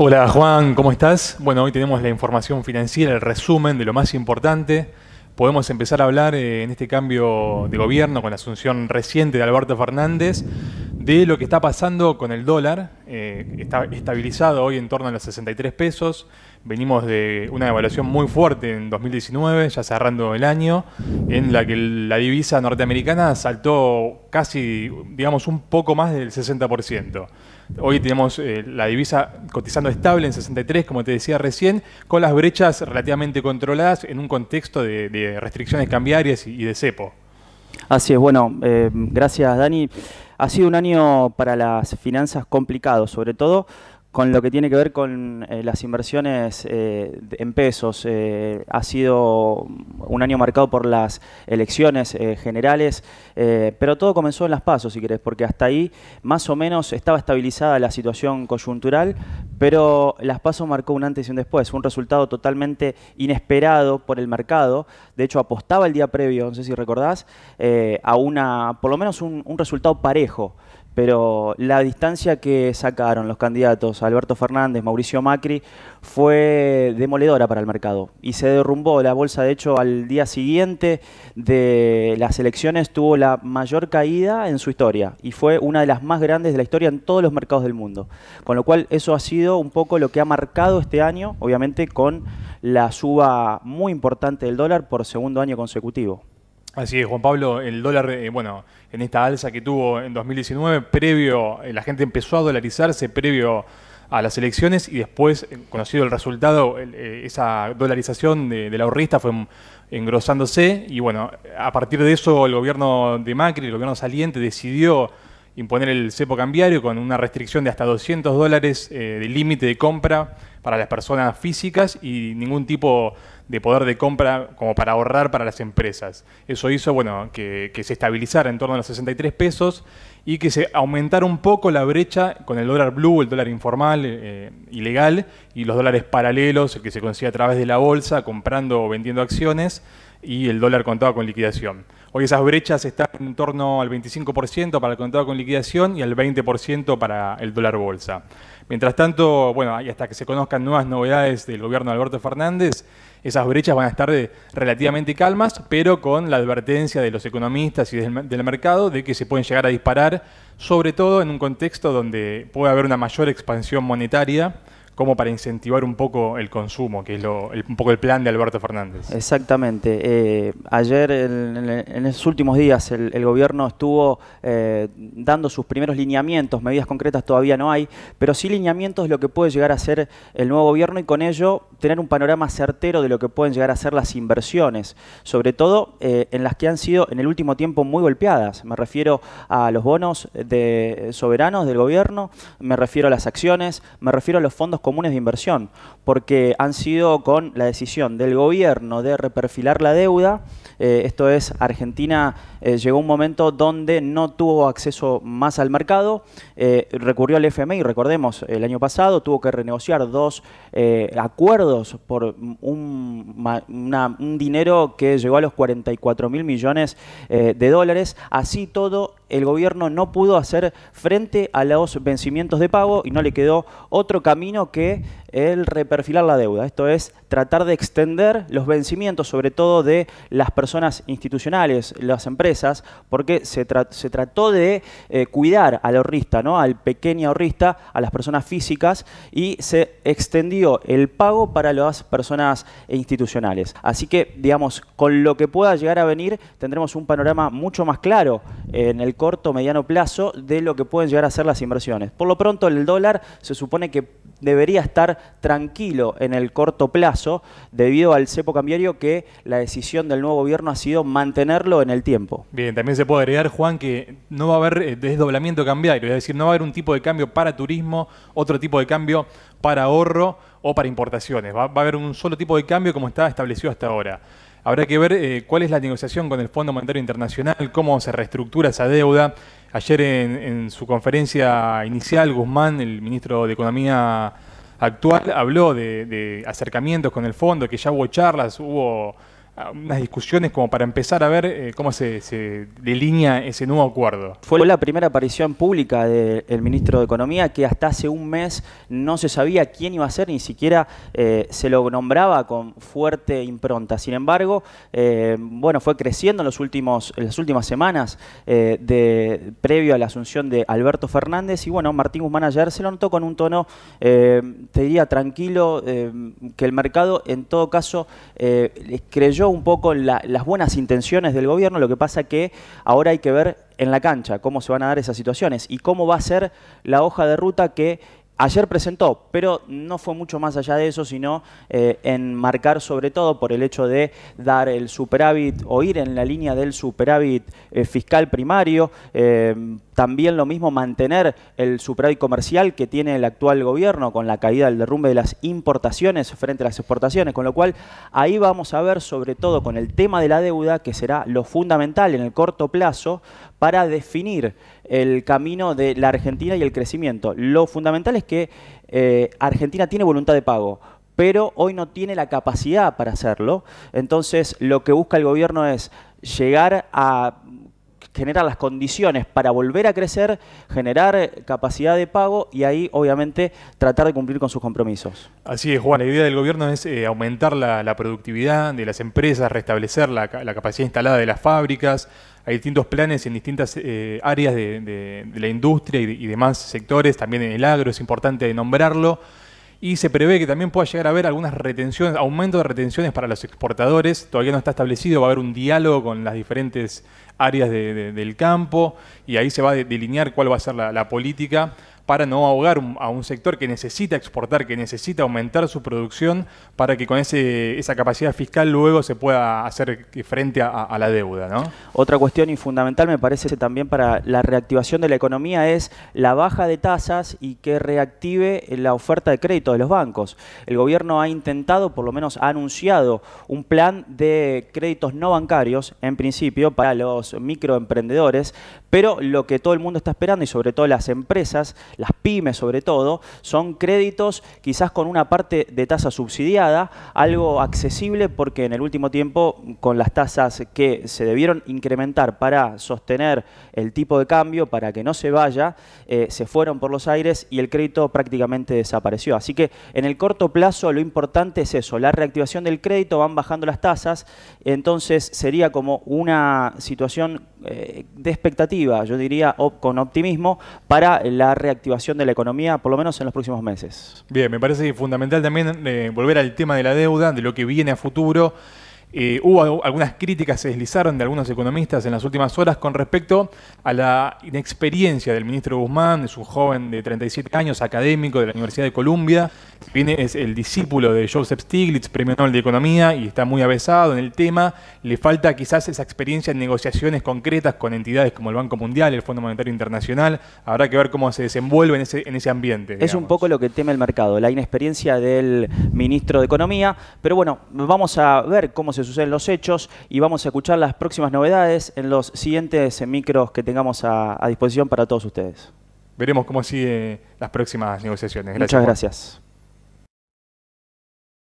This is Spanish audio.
Hola Juan, ¿cómo estás? Bueno, hoy tenemos la información financiera, el resumen de lo más importante. Podemos empezar a hablar eh, en este cambio de gobierno con la asunción reciente de Alberto Fernández de lo que está pasando con el dólar. Eh, está estabilizado hoy en torno a los 63 pesos. Venimos de una devaluación muy fuerte en 2019, ya cerrando el año, en la que la divisa norteamericana saltó casi, digamos, un poco más del 60%. Hoy tenemos eh, la divisa cotizando estable en 63, como te decía recién, con las brechas relativamente controladas en un contexto de, restricciones cambiarias y, de cepo. Así es, bueno, eh, gracias Dani. Ha sido un año para las finanzas complicado, sobre todo con lo que tiene que ver con eh, las inversiones eh, en pesos. Eh, ha sido un año marcado por las elecciones generales, pero todo comenzó en las pasos, si querés, porque hasta ahí más o menos estaba estabilizada la situación coyuntural, pero las pasos marcó un antes y un después, un resultado totalmente inesperado por el mercado. De hecho, apostaba el día previo, no sé si recordás, a una, por lo menos un, un resultado parejo pero la distancia que sacaron los candidatos Alberto Fernández, Mauricio Macri, fue demoledora para el mercado y se derrumbó la bolsa. De hecho, al día siguiente de las elecciones tuvo la mayor caída en su historia y fue una de las más grandes de la historia en todos los mercados del mundo. Con lo cual, eso ha sido un poco lo que ha marcado este año, obviamente con la suba muy importante del dólar por segundo año consecutivo. Así es, Juan Pablo, el dólar, eh, bueno, en esta alza que tuvo en 2019, previo, eh, la gente empezó a dolarizarse previo a las elecciones y después, eh, conocido el resultado, esa dolarización de, de, la ahorrista fue engrosándose y bueno, a partir de eso el gobierno de Macri, el gobierno saliente, decidió imponer el cepo cambiario con una restricción de hasta 200 dólares eh, de límite de compra para las personas físicas y ningún tipo de poder de compra como para ahorrar para las empresas. Eso hizo bueno, que, se estabilizara en torno a los 63 pesos y que se aumentara un poco la brecha con el dólar blue, el dólar informal, eh, ilegal, y los dólares paralelos, que se consigue a través de la bolsa, comprando o vendiendo acciones, y el dólar contado con liquidación. Hoy esas brechas están en torno al 25% para el contado con liquidación y al 20% para el dólar bolsa. Mientras tanto, bueno, y hasta que se conozcan nuevas novedades del gobierno de Alberto Fernández, esas brechas van a estar relativamente calmas, pero con la advertencia de los economistas y del, del mercado de que se pueden llegar a disparar, sobre todo en un contexto donde puede haber una mayor expansión monetaria como para incentivar un poco el consumo, que es un poco el plan de Alberto Fernández. Exactamente. Eh, ayer, en, esos últimos días, el, gobierno estuvo eh, dando sus primeros lineamientos, medidas concretas todavía no hay, pero sí lineamientos de lo que puede llegar a ser el nuevo gobierno y con ello tener un panorama certero de lo que pueden llegar a ser las inversiones, sobre todo eh, en las que han sido en el último tiempo muy golpeadas. Me refiero a los bonos de soberanos del gobierno, me refiero a las acciones, me refiero a los fondos comunes de inversión, porque han sido con la decisión del gobierno de reperfilar la deuda, eh, esto es, Argentina eh, llegó a un momento donde no tuvo acceso más al mercado, recurrió al FMI, recordemos, el año pasado tuvo que renegociar dos acuerdos, por un, dinero que llegó a los 44 mil millones eh, de dólares. Así todo, el gobierno no pudo hacer frente a los vencimientos de pago y no le quedó otro camino que el reperfilar la deuda. Esto es tratar de extender los vencimientos, sobre todo de las personas institucionales, las empresas, porque se, trató de eh, cuidar al ahorrista, ¿no? al pequeño ahorrista, a las personas físicas, y se extendió el pago para las personas institucionales. Así que, digamos, con lo que pueda llegar a venir, tendremos un panorama mucho más claro en el corto, mediano plazo de lo que pueden llegar a ser las inversiones. Por lo pronto, el dólar se supone que debería estar tranquilo en el corto plazo debido al cepo cambiario que la decisión del nuevo gobierno ha sido mantenerlo en el tiempo. Bien, también se puede agregar, Juan, que no va a haber eh, desdoblamiento cambiario, es decir, no va a haber un tipo de cambio para turismo, otro tipo de cambio para ahorro o para importaciones. Va, a haber un solo tipo de cambio como está establecido hasta ahora. Habrá que ver eh, cuál es la negociación con el Fondo Monetario Internacional, cómo se reestructura esa deuda, Ayer en, su conferencia inicial, Guzmán, el ministro de Economía actual, habló de, de acercamientos con el fondo, que ya hubo charlas, hubo unas discusiones como para empezar a ver eh, cómo se, delinea ese nuevo acuerdo. Fue la primera aparición pública del ministro de Economía que hasta hace un mes no se sabía quién iba a ser, ni siquiera eh, se lo nombraba con fuerte impronta. Sin embargo, eh, bueno, fue creciendo en, los últimos, las últimas semanas de, previo a la asunción de Alberto Fernández y bueno, Martín Guzmán ayer se lo notó con un tono, te diría, tranquilo, que el mercado en todo caso creyó un poco las buenas intenciones del gobierno, lo que pasa que ahora hay que ver en la cancha cómo se van a dar esas situaciones y cómo va a ser la hoja de ruta que Ayer presentó, pero no fue mucho más allá de eso, sino eh, enmarcar sobre todo por el hecho de dar el superávit o ir en la línea del superávit eh, fiscal primario, eh, también lo mismo mantener el superávit comercial que tiene el actual gobierno con la caída del derrumbe de las importaciones frente a las exportaciones, con lo cual ahí vamos a ver sobre todo con el tema de la deuda que será lo fundamental en el corto plazo para definir el camino de la Argentina y el crecimiento. Lo fundamental es que eh, Argentina tiene voluntad de pago, pero hoy no tiene la capacidad para hacerlo. Entonces, lo que busca el gobierno es llegar a generar las condiciones para volver a crecer, generar capacidad de pago y ahí obviamente tratar de cumplir con sus compromisos. Así es, Juan, la idea del gobierno es eh, aumentar la, productividad de las empresas, restablecer la, capacidad instalada de las fábricas, hay distintos planes en distintas eh, áreas de, la industria y, y demás sectores, también en el agro, es importante nombrarlo y se prevé que también pueda llegar a haber algunas retenciones, aumento de retenciones para los exportadores. Todavía no está establecido, va a haber un diálogo con las diferentes áreas del campo y ahí se va a delinear cuál va a ser la política para no ahogar a un sector que necesita exportar, que necesita aumentar su producción para que con esa capacidad fiscal luego se pueda hacer frente a, la deuda. ¿no? Otra cuestión y fundamental me parece también para la reactivación de la economía es la baja de tasas y que reactive la oferta de crédito de los bancos. El gobierno ha intentado, por lo menos ha anunciado, un plan de créditos no bancarios en principio para los microemprendedores, pero lo que todo el mundo está esperando y sobre todo las empresas, las pymes sobre todo, son créditos quizás con una parte de tasa subsidiada, algo accesible porque en el último tiempo con las tasas que se debieron incrementar para sostener el tipo de cambio, para que no se vaya, eh, se fueron por los aires y el crédito prácticamente desapareció. Así que en el corto plazo lo importante es eso, la reactivación del crédito, van bajando las tasas, entonces sería como una situación eh, de expectativa, yo diría con optimismo, para la reactivación de la economía, por lo menos en los próximos meses. Bien, me parece fundamental también eh, volver al tema de la deuda, de lo que viene a futuro hubo algunas críticas, se deslizaron de algunos economistas en las últimas horas con respecto a la inexperiencia del ministro Guzmán, es un joven de 37 años, académico de la Universidad de Columbia, es el discípulo de Joseph Stiglitz, premio Nobel de Economía, y está muy avesado en el tema, le falta quizás esa experiencia en negociaciones concretas con entidades como el Banco Mundial, el Fondo Monetario Internacional, habrá que ver cómo se desenvuelve en ese, ambiente. Es un poco lo que teme el mercado, la inexperiencia del ministro de Economía, pero bueno, vamos a ver cómo se se suceden los hechos y vamos a escuchar las próximas novedades en los siguientes micros que tengamos a, disposición para todos ustedes. Veremos cómo siguen las próximas negociaciones. Muchas gracias.